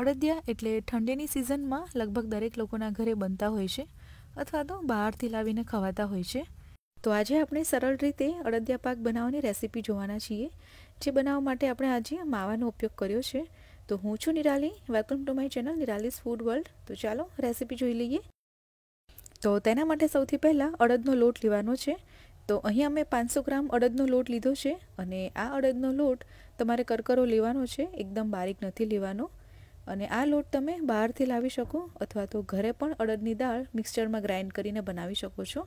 અડદિયા એટલે ઠંડીની સિઝનમાં લગભગ દરેક લોકોના ઘરે બનતા હોય છે અથવા તો બહારથી લાવીને ખવાતા હોય છે તો આજે આપણે સરળ રીતે અડદિયા પાક બનાવવાની રેસીપી જોવાના છીએ જે બનાવવા માટે આપણે આજે માવાનો ઉપયોગ કર્યો છે તો હું છું Nirali welcome to my channel Nirali's food world તો ચાલો રેસીપી જોઈ લઈએ તો તેના માટે સૌથી પહેલાં અડદનો લોટ લેવાનો છે તો અહીં અમે પાંચસો ગ્રામ અડદનો લોટ લીધો છે અને આ અડદનો લોટ તમારે કરકરો લેવાનો છે એકદમ બારીક નથી લેવાનો અને આ લોટ તમે બહારથી લાવી શકો અથવા તો ઘરે પણ અડદની દાળ મિક્સચરમાં ગ્રાઇન્ડ કરીને બનાવી શકો છો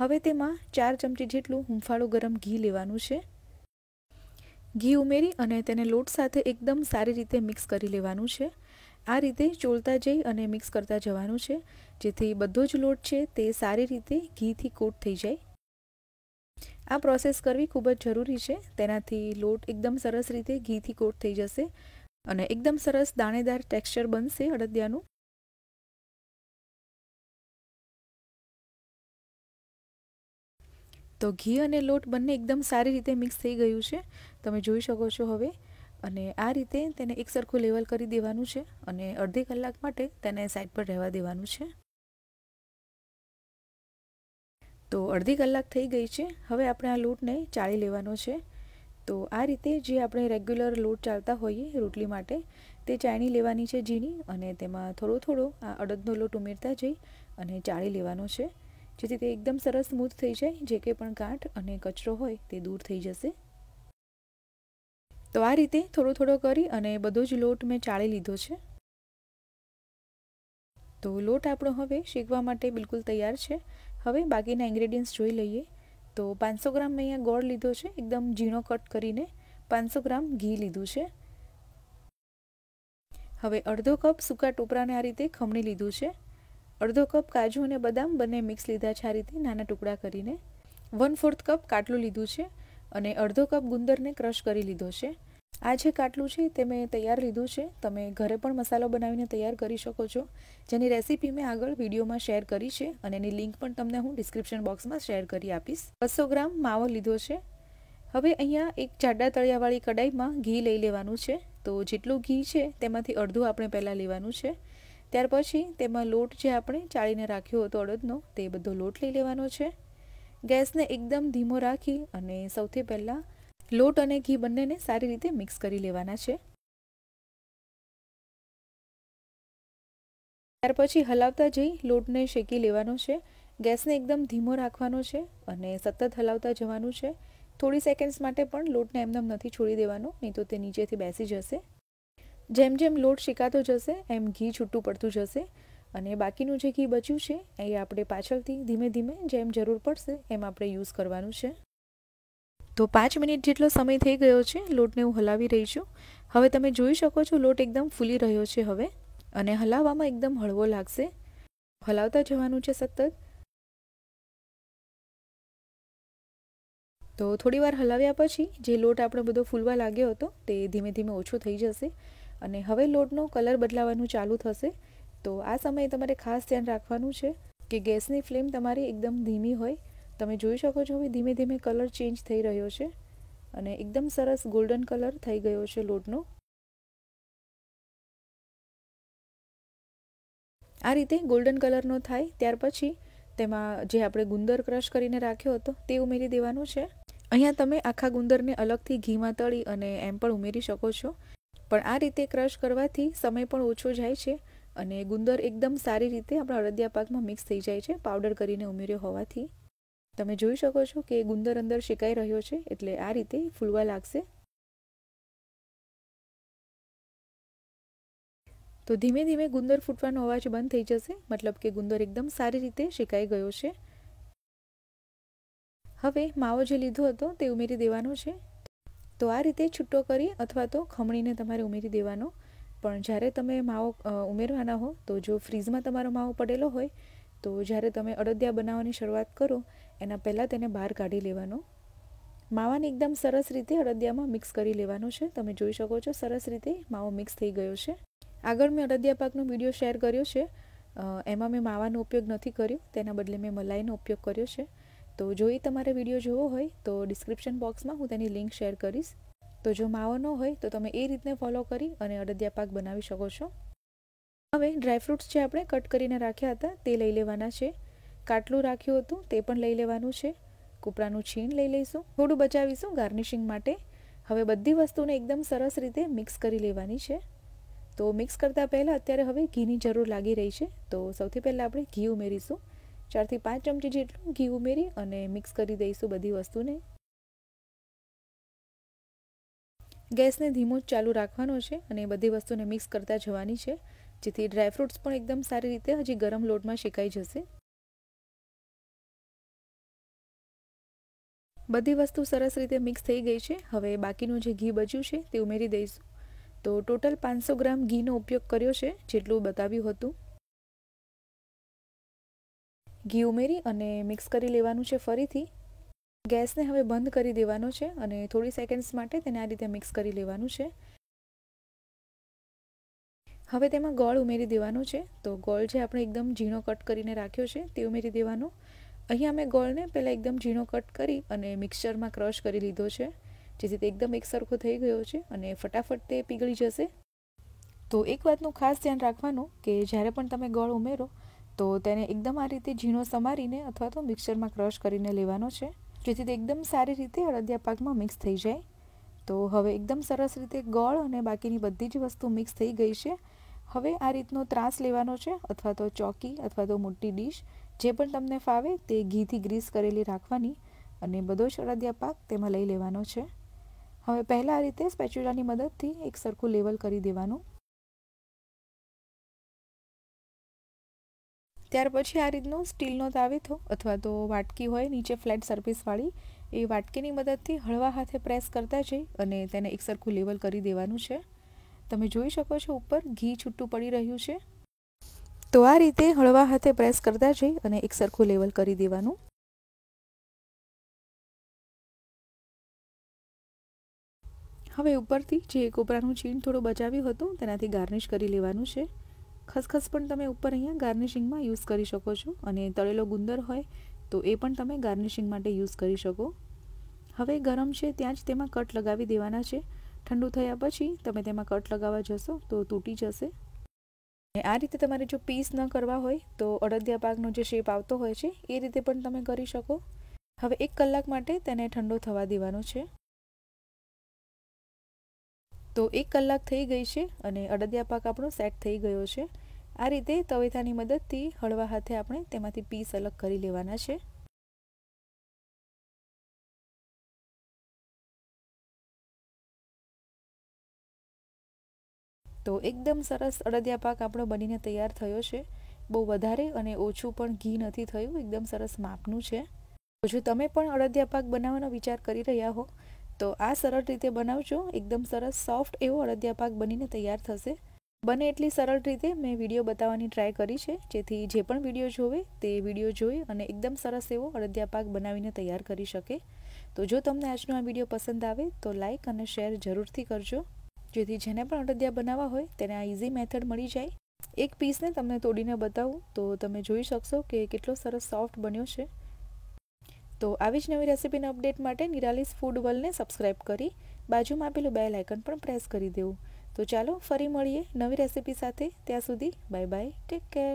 હવે તેમાં ચાર ચમચી જેટલું હુંફાળું ગરમ ઘી લેવાનું છે ઘી ઉમેરી અને તેને લોટ સાથે એકદમ સારી રીતે મિક્સ કરી લેવાનું છે આ રીતે ચોલતા જઈ અને મિક્સ કરતા જવાનું છે જેથી બધો જ લોટ છે તે સારી રીતે ઘીથી કોટ થઈ જાય આ પ્રોસેસ કરવી ખૂબ જ જરૂરી છે તેનાથી લોટ એકદમ સરસ રીતે ઘીથી કોટ થઈ જશે અને એકદમ સરસ દાણેદાર ટેક્સચર બનશે અડદિયાનું તો ઘી અને લોટ બંને એકદમ સારી રીતે મિક્સ થઈ ગયું છે તમે જોઈ શકો છો હવે અને આ રીતે તેને એક સરખું લેવલ કરી દેવાનું છે અને અડધી કલાક માટે તેને સાઈડ પર રહેવા દેવાનું છે તો અડધી કલાક થઈ ગઈ છે હવે આપણે આ લોટને ચાળી લેવાનો છે તો આ રીતે જે આપણે રેગ્યુલર લોટ ચાલતા હોઈએ રોટલી માટે તે ચાણી લેવાની છે ઝીણી અને તેમાં થોડો થોડો આ અડદનો લોટ ઉમેરતા જઈ અને ચાળી લેવાનો છે જેથી તે એકદમ સરસ સ્મૂથ થઈ જાય જે કંઈ પણ ગાંઠ અને કચરો હોય તે દૂર થઈ જશે તો આ રીતે થોડો થોડો કરી અને બધો જ લોટ મેં ચાળી લીધો છે તો લોટ આપણો હવે શેકવા માટે બિલકુલ તૈયાર છે હવે બાકીના ઇન્ગ્રેડિયન્ટ્સ જોઈ લઈએ તો પાંચસો ગ્રામ મેં અહીંયા ગોળ લીધો છે એકદમ ઝીણો કટ કરીને પાંચસો ગ્રામ ઘી લીધું છે હવે અડધો કપ સૂકા ટોપરાને આ રીતે ખમણી લીધું છે અડધો કપ કાજુ અને બદામ બંને મિક્સ લીધા છે આ રીતે નાના ટુકડા કરીને વન ફોર્થ કપ કાટલું લીધું છે અને અડધો કપ ગુંદરને ક્રશ કરી લીધો છે આ જે કાટલું છે તે મેં તૈયાર લીધું છે તમે ઘરે પણ મસાલો બનાવીને તૈયાર કરી શકો છો જેની રેસીપી મેં આગળ વિડીયોમાં શેર કરી છે અને એની લિંક પણ તમને હું ડિસ્ક્રિપ્શન બોક્સમાં શેર કરી આપીશ બસો ગ્રામ માવો લીધો છે હવે અહીંયા એક જાડા તળિયાવાળી કડાઈમાં ઘી લઈ લેવાનું છે તો જેટલું ઘી છે તેમાંથી અડધું આપણે પહેલાં લેવાનું છે ત્યાર પછી તેમાં લોટ જે આપણે ચાળીને રાખ્યો હતો અડદનો તે બધો લોટ લઈ લેવાનો છે ગેસને એકદમ ધીમો રાખી અને સૌથી પહેલાં લોટ અને ઘી બંનેને સારી રીતે મિક્સ કરી લેવાના છે ત્યાર પછી હલાવતા જઈ લોટને શેકી લેવાનો છે ગેસને એકદમ ધીમો રાખવાનો છે અને સતત હલાવતા જવાનું છે થોડી સેકન્ડ્સ માટે પણ લોટને એમનેમ નથી છોડી દેવાનો નહીં તો તે નીચેથી બેસી જશે જેમ જેમ લોટ શેકાતો જશે એમ ઘી છૂટું પડતું જશે અને બાકીનું જે ઘી બચ્યું છે એ આપણે પાછળથી ધીમે ધીમે જેમ જરૂર પડશે એમ આપણે યુઝ કરવાનું છે તો પાંચ મિનિટ જેટલો સમય થઈ ગયો છે લોટને હું હલાવી રહી છું હવે તમે જોઈ શકો છો લોટ એકદમ ફૂલી રહ્યો છે હવે અને હલાવવામાં એકદમ હળવો લાગશે હલાવતા જવાનું છે સતત તો થોડીવાર હલાવ્યા પછી જે લોટ આપણો બધો ફૂલવા લાગ્યો હતો તે ધીમે ધીમે ઓછો થઈ જશે અને હવે લોટનો કલર બદલાવાનું ચાલુ થશે તો આ સમયે તમારે ખાસ ધ્યાન રાખવાનું છે કે ગેસની ફ્લેમ તમારી એકદમ ધીમી હોય તમે જોઈ શકો છો હવે ધીમે ધીમે કલર ચેન્જ થઈ રહ્યો છે અને એકદમ સરસ ગોલ્ડન કલર થઈ ગયો છે લોટનો આ રીતે ગોલ્ડન કલરનો થાય ત્યાર પછી તેમાં જે આપણે ગુંદર ક્રશ કરીને રાખ્યો હતો તે ઉમેરી દેવાનો છે અહીંયા તમે આખા ગુંદરને અલગથી ઘીમાં તળી અને એમ પણ ઉમેરી શકો છો પણ આ રીતે ક્રશ કરવાથી સમય પણ ઓછો જાય છે અને ગુંદર એકદમ સારી રીતે આપણા અડદિયા પાકમાં મિક્સ થઈ જાય છે પાવડર કરીને ઉમેર્યો હોવાથી તમે જોઈ શકો છો કે ગુંદર અંદર શેકાઈ રહ્યો છે એટલે આ રીતે ફૂલવા લાગશે તો ધીમે ધીમે ગુંદર ફૂટવાનો અવાજ બંધ થઈ જશે મતલબ કે ગુંદર એકદમ સારી રીતે શેકાઈ ગયો છે હવે માવો જે લીધો હતો તે ઉમેરી દેવાનો છે તો આ રીતે છૂટો કરી અથવા તો ખમણીને તમારે ઉમેરી દેવાનો પણ જ્યારે તમે માવો ઉમેરવાના હો તો જો ફ્રીઝમાં તમારો માવો પડેલો હોય તો જ્યારે તમે અડદિયા બનાવવાની શરૂઆત કરો એના પહેલાં તેને બહાર કાઢી લેવાનું માવાને એકદમ સરસ રીતે અડદિયામાં મિક્સ કરી લેવાનું છે તમે જોઈ શકો છો સરસ રીતે માવો મિક્સ થઈ ગયો છે આગળ મેં અડદિયા પાકનો વિડીયો શેર કર્યો છે એમાં મેં માવાનો ઉપયોગ નથી કર્યો તેના બદલે મેં મલાઈનો ઉપયોગ કર્યો છે તો જોઈ તમારે વિડીયો જોવો હોય તો ડિસ્ક્રિપ્શન બોક્સમાં હું તેની લિંક શેર કરીશ તો જો માવો ન હોય તો તમે એ રીતને ફોલો કરી અને અડદિયા પાક બનાવી શકો છો હવે ડ્રાયફ્રૂટ્સ જે આપણે કટ કરીને રાખ્યા હતા તે લઈ લેવાના છે કાટલું રાખ્યું હતું તે પણ લઈ લેવાનું છે કૂપરાનું છીણ લઈ લઈશું થોડું બચાવીશું ગાર્નિશિંગ માટે હવે બધી વસ્તુને એકદમ સરસ રીતે મિક્સ કરી લેવાની છે તો મિક્સ કરતાં પહેલાં અત્યારે હવે ઘીની જરૂર લાગી રહી છે તો સૌથી પહેલાં આપણે ઘી ઉમેરીશું ચારથી પાંચ ચમચી જેટલું ઘી ઉમેરી અને મિક્સ કરી દઈશું બધી વસ્તુને ગેસને ધીમો જ ચાલુ રાખવાનો છે અને બધી વસ્તુને મિક્સ કરતા જવાની છે જેથી ડ્રાયફ્રૂટ્સ પણ એકદમ સારી રીતે હજી ગરમ લોટમાં શેકાઈ જશે બધી વસ્તુ સરસ રીતે મિક્સ થઈ ગઈ છે હવે બાકીનું જે ઘી બચ્યું છે તે ઉમેરી દઈશું તો ટોટલ પાંચસો ગ્રામ ઘીનો ઉપયોગ કર્યો છે જેટલું બતાવ્યું હતું ઘી ઉમેરી અને મિક્સ કરી લેવાનું છે ફરીથી ગેસને હવે બંધ કરી દેવાનો છે અને થોડી સેકન્ડ્સ માટે તેને આ રીતે મિક્સ કરી લેવાનું છે હવે તેમાં ગોળ ઉમેરી દેવાનો છે તો ગોળ જે આપણે એકદમ ઝીણો કટ કરીને રાખ્યો છે તે ઉમેરી દેવાનો અહીંયા મેં ગોળને પહેલાં એકદમ ઝીણો કટ કરી અને મિક્સચરમાં ક્રશ કરી લીધો છે જેથી તે એકદમ એકસરખો થઈ ગયો છે અને ફટાફટ તે પીગળી જશે તો એક વાતનું ખાસ ધ્યાન રાખવાનું કે જ્યારે પણ તમે ગોળ ઉમેરો તો તેને એકદમ આ રીતે ઝીણો સમારીને અથવા તો મિક્સરમાં ક્રશ કરીને લેવાનો છે જેથી તે એકદમ સારી રીતે અડદિયા પાકમાં મિક્સ થઈ જાય તો હવે એકદમ સરસ રીતે ગોળ અને બાકીની બધી જ વસ્તુ મિક્સ થઈ ગઈ છે હવે આ રીતનો ત્રાસ લેવાનો છે અથવા તો ચોકી અથવા તો મોટી ડીશ જે પણ તમને ફાવે તે ઘીથી ગ્રીસ કરેલી રાખવાની અને બધો જ પાક તેમાં લઈ લેવાનો છે હવે પહેલાં આ રીતે સ્પેચ્યુલાની મદદથી એક સરખું લેવલ કરી દેવાનું ત્યાર પછી આ રીતનો સ્ટીલનો તાવીથો અથવા તો વાટકી હોય નીચે ફ્લેટ સર્ફેસવાળી એ વાટકીની મદદથી હળવા હાથે પ્રેસ કરતા જઈ અને તેને એક સરખું લેવલ કરી દેવાનું છે તમે જોઈ શકો છો ઉપર ઘી છૂટું પડી રહ્યું છે તો આ રીતે હળવા હાથે પ્રેસ કરતા જઈ અને એક સરખું લેવલ કરી દેવાનું હવે ઉપરથી જે કોપરાનું ચીણ થોડું બચાવ્યું હતું તેનાથી ગાર્નિશ કરી લેવાનું છે ખસખસ પણ તમે ઉપર અહીંયા ગાર્નિશિંગમાં યુઝ કરી શકો છો અને તળેલો ગુંદર હોય તો એ પણ તમે ગાર્નિશિંગ માટે યુઝ કરી શકો હવે ગરમ છે ત્યાં જ તેમાં કટ લગાવી દેવાના છે ઠંડુ થયા પછી તમે તેમાં કટ લગાવવા જશો તો તૂટી જશે આ રીતે તમારે જો પીસ ન કરવા હોય તો અડદિયા પાકનો જે શેપ આવતો હોય છે એ રીતે પણ તમે કરી શકો હવે એક કલાક માટે તેને ઠંડો થવા દેવાનો છે તો એક કલાક થઈ ગઈ છે અને અડદિયા પાક આપણો સેટ થઈ ગયો છે આ રીતે તવેથાની મદદથી હળવા હાથે આપણે તેમાંથી પીસ અલગ કરી લેવાના છે તો એકદમ સરસ અડદિયા પાક આપણો બનીને તૈયાર થયો છે બહુ વધારે અને ઓછું પણ ઘી નથી થયું એકદમ સરસ માપનું છે જો તમે પણ અડદિયા પાક બનાવવાનો વિચાર કરી રહ્યા હો તો આ સરળ રીતે બનાવજો એકદમ સરસ સોફ્ટ એવો અડદિયા પાક બનીને તૈયાર થશે બને એટલી સરળ રીતે મેં વિડીયો બતાવવાની ટ્રાય કરી છે જેથી જે પણ વિડીયો જોવે તે વિડીયો જોઈ અને એકદમ સરસ એવો અડદિયા પાક બનાવીને તૈયાર કરી શકે તો જો તમને આજનો આ વિડીયો પસંદ આવે તો લાઇક અને શેર જરૂરથી કરજો જેથી જેને પણ અડદિયા બનાવવા હોય તેને આ ઇઝી મેથડ મળી જાય એક પીસને તમને તોડીને બતાવું તો તમે જોઈ શકશો કે કેટલો સરસ સોફ્ટ બન્યો છે તો આવી જ નવી રેસીપીના અપડેટ માટે નિરાલિસ ફૂડ વર્લ્ડને સબસ્ક્રાઇબ કરી બાજુમાં આપેલું બેલ આઇકન પણ પ્રેસ કરી દેવું તો ચાલો ફરી મળીએ નવી રેસિપી સાથે ત્યાં સુધી બાય બાય ટેક કેર